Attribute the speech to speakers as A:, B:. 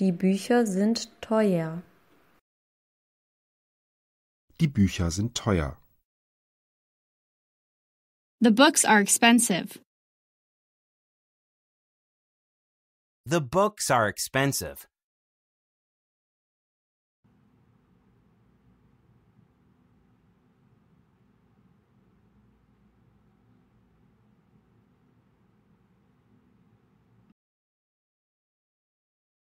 A: Die Bücher sind teuer.
B: Die Bücher sind teuer.
A: The books are expensive.
B: The books are expensive.